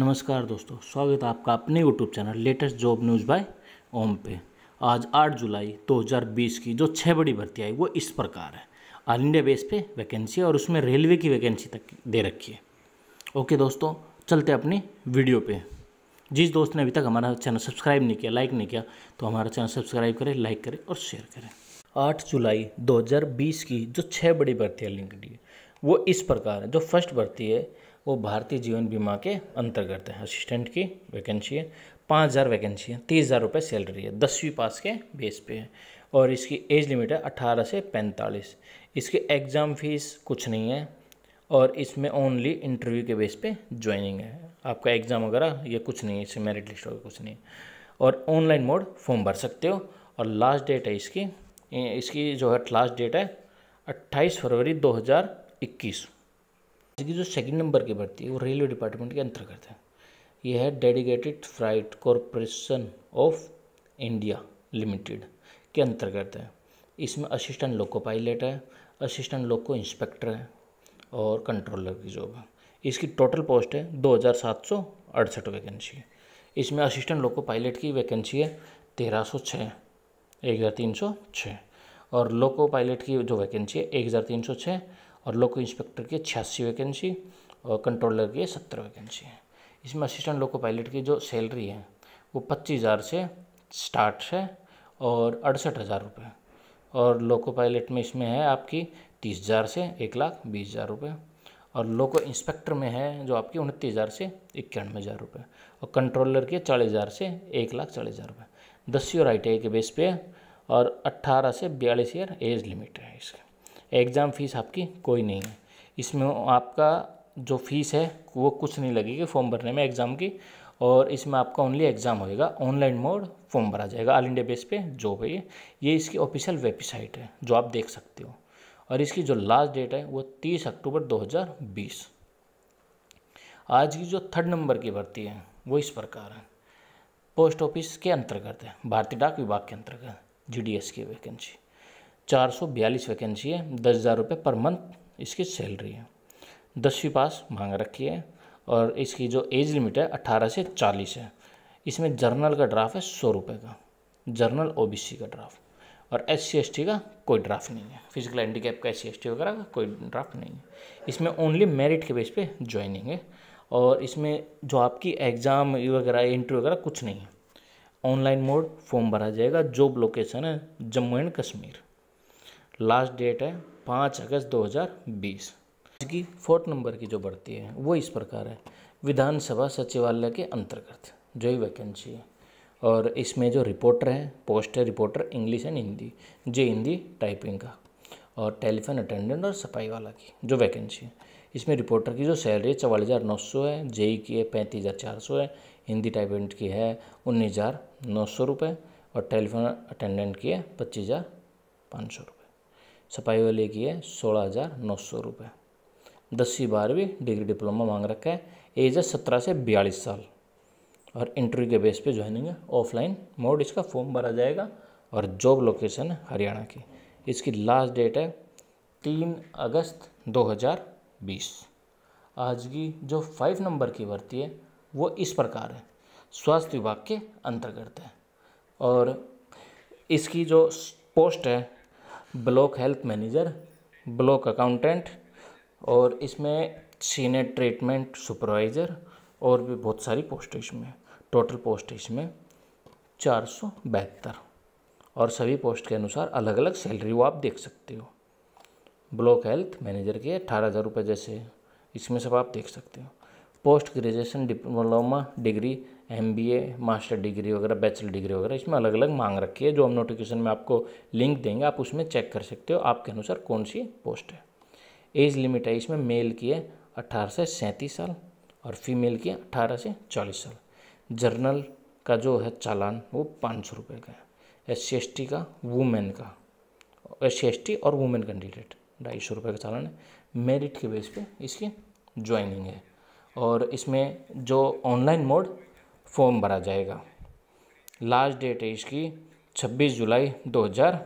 नमस्कार दोस्तों स्वागत है आपका अपने YouTube channel latest job news by Om पे आज 8 जुलाई 2020 की जो छः बड़ी भर्ती आई वो इस प्रकार है ऑल इंडिया बेस पे वैकेंसी और उसमें रेलवे की वैकेंसी तक दे रखी है ओके दोस्तों चलते अपनी वीडियो पे जिस दोस्त ने अभी तक हमारा चैनल सब्सक्राइब नहीं किया लाइक नहीं किया तो हमारा चैनल सब्सक्राइब करें लाइक करें और शेयर करें आठ जुलाई दो की जो छः बड़ी है लिंक वो इस प्रकार है जो फर्स्ट भर्ती है वो भारतीय जीवन बीमा के अंतर्गत है असिस्टेंट की वैकेंसी है पाँच हज़ार वैकेंसी है तीस हज़ार रुपये सैलरी है दसवीं पास के बेस पे है और इसकी एज लिमिट है अट्ठारह से पैंतालीस इसकी एग्ज़ाम फ़ीस कुछ नहीं है और इसमें ओनली इंटरव्यू के बेस पे ज्वाइनिंग है आपका एग्ज़ाम वगैरह ये कुछ नहीं है इसमें मेरिट लिस्ट वगैरह कुछ नहीं है और ऑनलाइन मोड फॉर्म भर सकते हो और लास्ट डेट है इसकी इसकी जो है लास्ट डेट है अट्ठाईस फरवरी दो की जो सेकंड नंबर की भर्ती है वो रेलवे डिपार्टमेंट के अंतर्गत है ये है dedicated freight corporation of India limited के अंतर्गत है इसमें असिस्टेंट लोको पायलट है असिस्टेंट लोको इंस्पेक्टर है और कंट्रोलर की जॉब है इसकी टोटल पोस्ट है दो हज़ार सात सौ अड़सठ वैकेंसी इसमें असिस्टेंट लोको पायलट की वैकेंसी है तेरह सौ छः एक हज़ार तीन सौ छः और लोको पायलट की जो वैकेंसी है एक हज़ार तीन सौ छः और लोको इंस्पेक्टर की छियासी वैकेंसी और कंट्रोलर की सत्तर वैकेंसी है इसमें असिस्टेंट लोको पायलट की जो सैलरी है वो पच्चीस हज़ार से स्टार्ट है और अड़सठ हज़ार रुपये और लोको पायलट में इसमें है आपकी तीस हज़ार से एक लाख बीस हज़ार रुपये और लोको इंस्पेक्टर में है जो आपकी उनतीस हज़ार से इक्यानवे हज़ार रुपये और कंट्रोलर के चालीस हज़ार से एक लाख चालीस हज़ार रुपये दसवीं और आई के बेस पे और अट्ठारह से बयालीस ईयर एज लिमिट है इसका एग्ज़ाम फ़ीस आपकी कोई नहीं है इसमें आपका जो फीस है वो कुछ नहीं लगेगी फॉर्म भरने में एग्ज़ाम की और इसमें आपका ओनली एग्ज़ाम होएगा ऑनलाइन मोड फॉर्म भरा जाएगा ऑल इंडिया बेस पे जॉब है ये इसकी ऑफिशियल वेबसाइट है जो आप देख सकते हो और इसकी जो लास्ट डेट है वो तीस अक्टूबर 2020 आज की जो थर्ड नंबर की भर्ती है वो इस प्रकार है पोस्ट ऑफिस के अंतर्गत है भारतीय डाक विभाग के अंतर्गत जी की वैकेंसी चार सौ बयालीस वैकेंसी है दस हज़ार रुपये पर मंथ इसकी सैलरी है दसवीं पास मांग रखी है और इसकी जो एज लिमिट है अट्ठारह से चालीस है इसमें जर्नल का ड्राफ्ट है सौ रुपये का जर्नल ओबीसी का ड्राफ्ट और एस सी का कोई ड्राफ्ट नहीं है फिजिकल हैंडीकैप का एस सी वगैरह का कोई ड्राफ्ट नहीं है इसमें ओनली मेरिट के बेस पे ज्वाइनिंग है और इसमें जो आपकी एग्ज़ाम वगैरह इंटरव्यू वगैरह कुछ नहीं है ऑनलाइन मोड फॉर्म भरा जाएगा जॉब लोकेशन है Jammu and Kashmir last date है पाँच अगस्त 2020 की फोर्थ नंबर की जो भर्ती है वो इस प्रकार है विधानसभा सचिवालय के अंतर्गत जो ही वैकेंसी है और इसमें जो रिपोर्टर है पोस्ट है रिपोर्टर इंग्लिश एंड हिंदी जे हिंदी टाइपिंग का और टेलीफोन अटेंडेंट और सफाई वाला की जो वैकेंसी है इसमें रिपोर्टर की जो सैलरी है चवालीस हज़ार नौ सौ है जेई की है पैंतीस हज़ार चार सौ है हिंदी टाइपिंग की है उन्नीस हज़ार नौ सौ रुपये और टेलीफोन अटेंडेंट की है पच्चीस हज़ार पाँच सौ रुपये छपाई वाले की है सोलह हज़ार नौ सौ रुपये दसवीं बारहवीं डिग्री डिप्लोमा मांग रखा है एज है सत्रह से बयालीस साल और इंटरव्यू के बेस पे ज्वाइनिंग है ऑफलाइन मोड इसका फॉर्म भरा जाएगा और जॉब लोकेशन है हरियाणा की इसकी लास्ट डेट है तीन अगस्त 2020 आज की जो फाइव नंबर की भर्ती है वो इस प्रकार है स्वास्थ्य विभाग के अंतर्गत है और इसकी जो पोस्ट है block health manager block accountant और इसमें सीनियर ट्रीटमेंट सुपरवाइज़र और भी बहुत सारी पोस्ट इसमें टोटल पोस्ट इसमें चार सौ बहत्तर और सभी पोस्ट के अनुसार अलग अलग सैलरी वो आप देख सकते हो ब्लॉक हेल्थ मैनेजर के अठारह हज़ार रुपये जैसे इसमें सब आप देख सकते हो post graduation diploma degree M B A master degree वगैरह बैचलर डिग्री वगैरह इसमें अलग अलग मांग रखी है जो हम नोटिफिकेशन में आपको लिंक देंगे आप उसमें चेक कर सकते हो आपके अनुसार कौन सी पोस्ट है एज लिमिट है इसमें मेल की है अट्ठारह से सैंतीस साल और फीमेल की है अट्ठारह से चालीस साल जर्नल का जो है चालान वो पाँच सौ रुपये का है एस सी एस टी का वुमेन का एस सी एस टी और वुमेन कैंडिडेट ढाई सौ रुपये का चालान है मेरिट के बेस पे इसकी ज्वाइनिंग है और इसमें जो ऑनलाइन मोड फॉर्म भरा जाएगा लास्ट डेट है इसकी 26 जुलाई 2000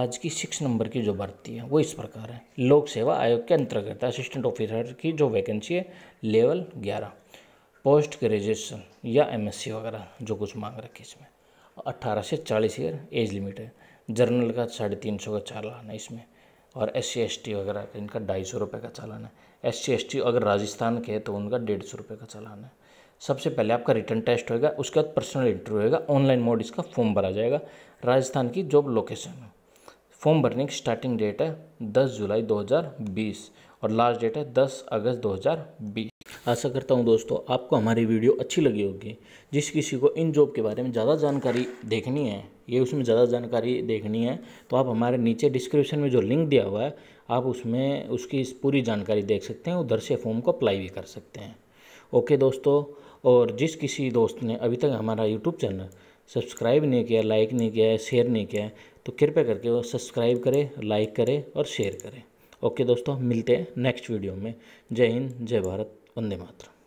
आज की सिक्स नंबर की जो भर्ती है वो इस प्रकार है लोक सेवा आयोग के अंतर्गत असिस्टेंट ऑफिसर की जो वैकेंसी है लेवल 11 पोस्ट ग्रेजुएशन या एमएससी वगैरह जो कुछ मांग रखी इसमें 18 से 40 ईयर एज लिमिट है जर्नल का साढ़े तीन सौ का चालान है इसमें और एस सी एस टी वगैरह इनका ढाई सौ रुपये का चालान है एस सी एस टी अगर राजस्थान के हैं तो उनका डेढ़ सौ रुपये का चालान है सबसे पहले आपका रिटर्न टेस्ट होएगा उसके बाद पर्सनल इंटरव्यू होगा ऑनलाइन मोड इसका फॉर्म भरा जाएगा राजस्थान की जॉब लोकेशन फॉर्म भरने की स्टार्टिंग डेट है 10 जुलाई 2020 और लास्ट डेट है 10 अगस्त 2020 आशा करता हूं दोस्तों आपको हमारी वीडियो अच्छी लगी होगी जिस किसी को इन जॉब के बारे में ज़्यादा जानकारी देखनी है ये उसमें ज़्यादा जानकारी देखनी है तो आप हमारे नीचे डिस्क्रिप्शन में जो लिंक दिया हुआ है आप उसमें उसकी पूरी जानकारी देख सकते हैं उधर से फॉर्म को अप्लाई भी कर सकते हैं ओके दोस्तों और जिस किसी दोस्त ने अभी तक हमारा यूट्यूब चैनल सब्सक्राइब नहीं किया लाइक नहीं किया है शेयर नहीं किया है तो कृपया करके वो सब्सक्राइब करें लाइक करें और शेयर करें ओके दोस्तों मिलते हैं नेक्स्ट वीडियो में जय हिंद जय भारत वंदे मातरम